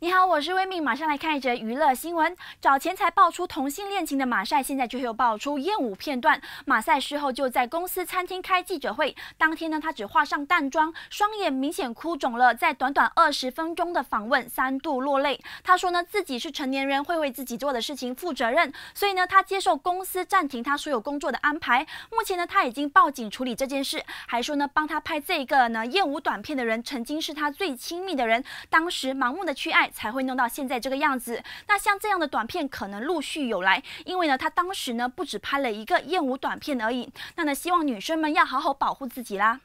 你好，我是微米。马上来看一则娱乐新闻。早前才爆出同性恋情的马赛，现在却又爆出艳舞片段。马赛事后就在公司餐厅开记者会，当天呢，他只化上淡妆，双眼明显哭肿了。在短短二十分钟的访问，三度落泪。他说呢，自己是成年人，会为自己做的事情负责任。所以呢，他接受公司暂停他所有工作的安排。目前呢，他已经报警处理这件事，还说呢，帮他拍这个呢艳舞短片的人，曾经是他最亲密的人，当时盲目的去爱。才会弄到现在这个样子。那像这样的短片可能陆续有来，因为呢，他当时呢不止拍了一个艳舞短片而已。那呢，希望女生们要好好保护自己啦。